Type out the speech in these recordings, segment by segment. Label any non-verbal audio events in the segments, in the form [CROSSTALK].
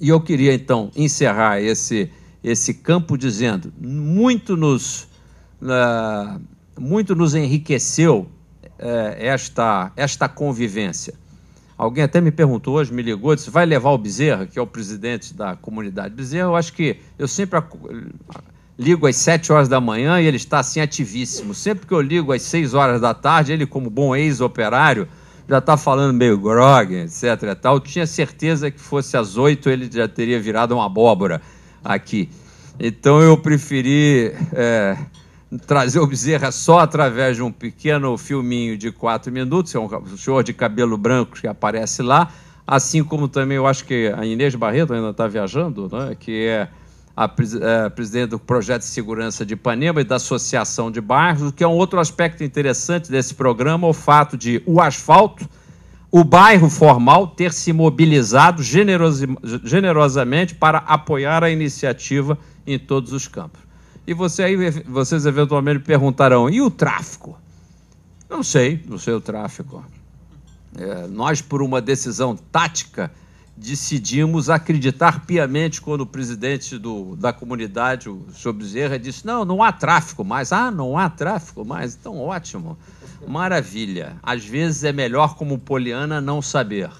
E eu queria então encerrar esse, esse campo dizendo: muito nos, uh, muito nos enriqueceu uh, esta, esta convivência. Alguém até me perguntou hoje, me ligou, disse: vai levar o Bezerra, que é o presidente da comunidade Bezerra? Eu acho que eu sempre ligo às 7 horas da manhã e ele está assim ativíssimo. Sempre que eu ligo às 6 horas da tarde, ele, como bom ex-operário, já está falando meio grog, etc. Tal. Tinha certeza que fosse às oito ele já teria virado uma abóbora aqui. Então eu preferi é, trazer o Bezerra só através de um pequeno filminho de quatro minutos, é um senhor de cabelo branco que aparece lá, assim como também eu acho que a Inês Barreto ainda está viajando, né, que é a, é, presidente do Projeto de Segurança de Ipanema e da Associação de Bairros, que é um outro aspecto interessante desse programa, o fato de o asfalto, o bairro formal, ter se mobilizado generosamente para apoiar a iniciativa em todos os campos. E você aí, vocês eventualmente perguntarão, e o tráfico? Não sei, não sei o tráfico. É, nós, por uma decisão tática, decidimos acreditar piamente quando o presidente do, da comunidade, o senhor Bezerra, disse: não, não há tráfico mais. Ah, não há tráfico mais? Então, ótimo. Maravilha. Às vezes é melhor, como Poliana, não saber.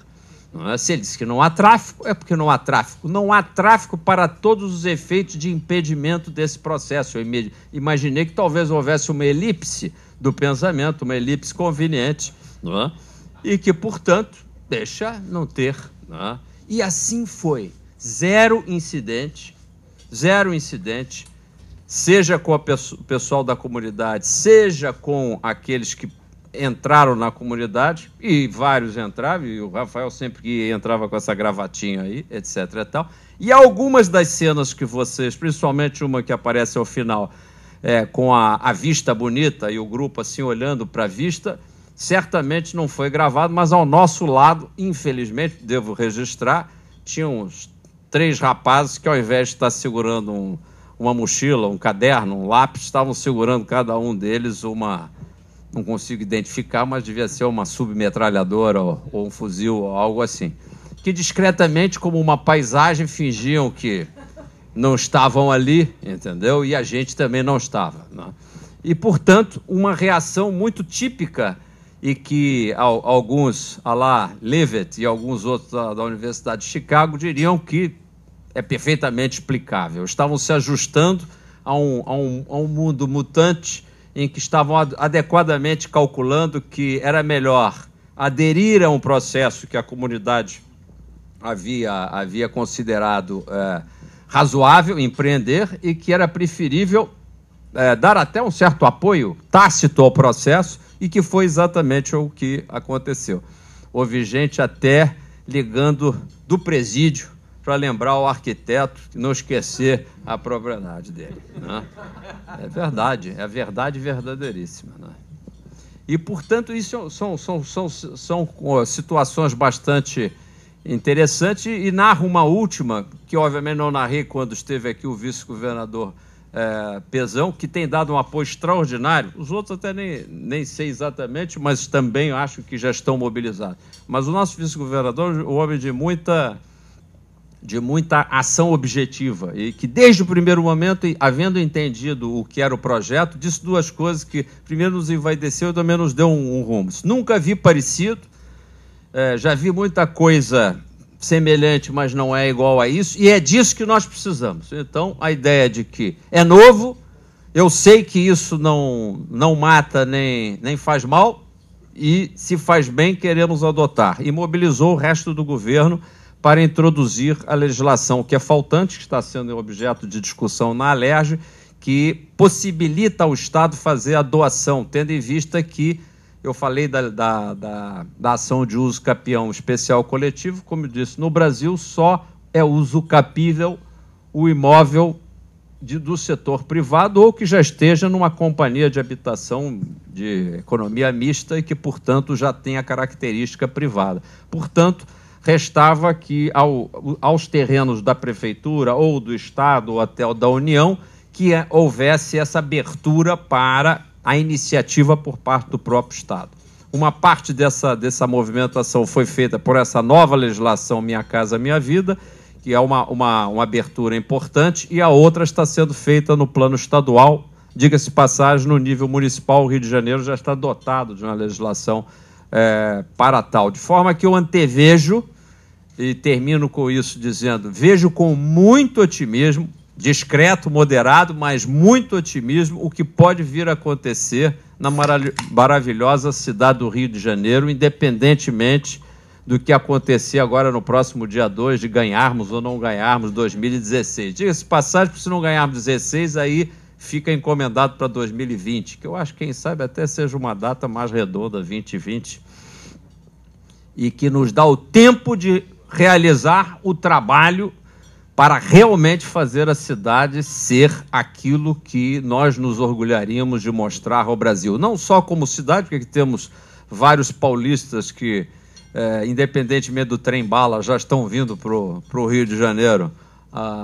É? Se ele disse que não há tráfico, é porque não há tráfico. Não há tráfico para todos os efeitos de impedimento desse processo. Eu imaginei que talvez houvesse uma elipse do pensamento, uma elipse conveniente, é? e que, portanto, deixa não ter né? E assim foi. Zero incidente, zero incidente, seja com o pessoal da comunidade, seja com aqueles que entraram na comunidade, e vários entravam, e o Rafael sempre que entrava com essa gravatinha aí, etc e tal. E algumas das cenas que vocês, principalmente uma que aparece ao final, é, com a, a, vista bonita e o grupo assim olhando para a vista, certamente não foi gravado, mas ao nosso lado, infelizmente, devo registrar, tinha uns três rapazes que, ao invés de estar segurando um, uma mochila, um caderno, um lápis, estavam segurando cada um deles uma. Não consigo identificar, mas devia ser uma submetralhadora ou, ou um fuzil ou algo assim. Que discretamente, como uma paisagem, fingiam que não estavam ali, entendeu? E a gente também não estava. Né? E, portanto, uma reação muito típica e que alguns, alá, Levitt Leavitt e alguns outros da, da Universidade de Chicago, diriam que é perfeitamente explicável. Estavam se ajustando a um, a um, a um mundo mutante em que estavam ad adequadamente calculando que era melhor aderir a um processo que a comunidade havia, havia considerado é, razoável empreender e que era preferível é, dar até um certo apoio tácito ao processo e que foi exatamente o que aconteceu. Houve gente até ligando do presídio para lembrar o arquiteto e não esquecer a propriedade dele. Né? É verdade, é verdade verdadeiríssima. Né? E, portanto, isso é são, são, são, são situações bastante interessantes. E narro uma última, que obviamente não narrei quando esteve aqui o vice-governador é, que tem dado um apoio extraordinário. Os outros até nem, nem sei exatamente, mas também acho que já estão mobilizados. Mas o nosso vice-governador, o homem de muita de muita ação objetiva e que desde o primeiro momento, havendo entendido o que era o projeto, disse duas coisas que primeiro nos envaideceu e também nos deu um, um rumo. Nunca vi parecido, é, já vi muita coisa semelhante, mas não é igual a isso, e é disso que nós precisamos. Então, a ideia de que é novo, eu sei que isso não, não mata nem, nem faz mal, e se faz bem, queremos adotar. E mobilizou o resto do governo para introduzir a legislação que é faltante, que está sendo objeto de discussão na Alerj, que possibilita ao Estado fazer a doação, tendo em vista que eu falei da, da, da, da ação de uso capião especial coletivo, como eu disse, no Brasil só é uso capível o imóvel de, do setor privado ou que já esteja numa companhia de habitação de economia mista e que, portanto, já tenha característica privada. Portanto, restava que ao, aos terrenos da prefeitura ou do Estado ou até da União que é, houvesse essa abertura para a iniciativa por parte do próprio Estado. Uma parte dessa, dessa movimentação foi feita por essa nova legislação Minha Casa Minha Vida, que é uma, uma, uma abertura importante, e a outra está sendo feita no plano estadual. Diga-se passagem, no nível municipal, o Rio de Janeiro já está dotado de uma legislação é, para tal. De forma que eu antevejo, e termino com isso dizendo, vejo com muito otimismo discreto, moderado, mas muito otimismo o que pode vir a acontecer na maravilhosa cidade do Rio de Janeiro, independentemente do que acontecer agora no próximo dia 2, de ganharmos ou não ganharmos 2016. Diga-se passagem, porque se não ganharmos 16, aí fica encomendado para 2020, que eu acho, quem sabe, até seja uma data mais redonda, 2020, e que nos dá o tempo de realizar o trabalho para realmente fazer a cidade ser aquilo que nós nos orgulharíamos de mostrar ao Brasil. Não só como cidade, porque temos vários paulistas que, é, independentemente do trem-bala, já estão vindo para o Rio de Janeiro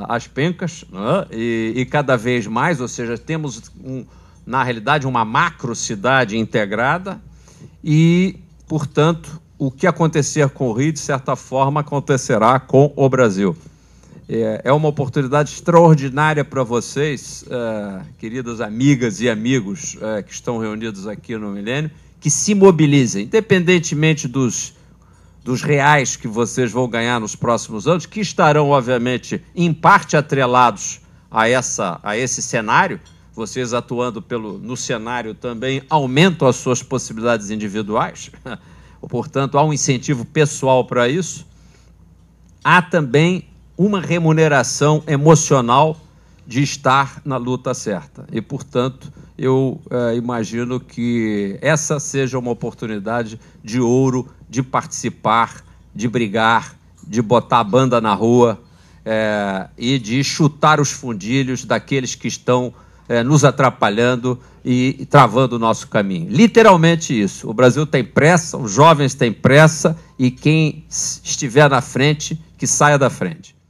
as pencas, né? e, e, cada vez mais, ou seja, temos, um, na realidade, uma macro cidade integrada e, portanto, o que acontecer com o Rio, de certa forma, acontecerá com o Brasil. É, é uma oportunidade extraordinária para vocês, é, queridas amigas e amigos é, que estão reunidos aqui no Milênio, que se mobilizem, independentemente dos, dos reais que vocês vão ganhar nos próximos anos, que estarão, obviamente, em parte atrelados a, essa, a esse cenário. Vocês atuando pelo, no cenário também aumentam as suas possibilidades individuais, [LAUGHS] portanto, há um incentivo pessoal para isso. Há também uma remuneração emocional de estar na luta certa. E, portanto, eu é, imagino que essa seja uma oportunidade de ouro de participar, de brigar, de botar a banda na rua é, e de chutar os fundilhos daqueles que estão é, nos atrapalhando e, e travando o nosso caminho. Literalmente isso. O Brasil tem pressa, os jovens têm pressa e quem estiver na frente, que saia da frente.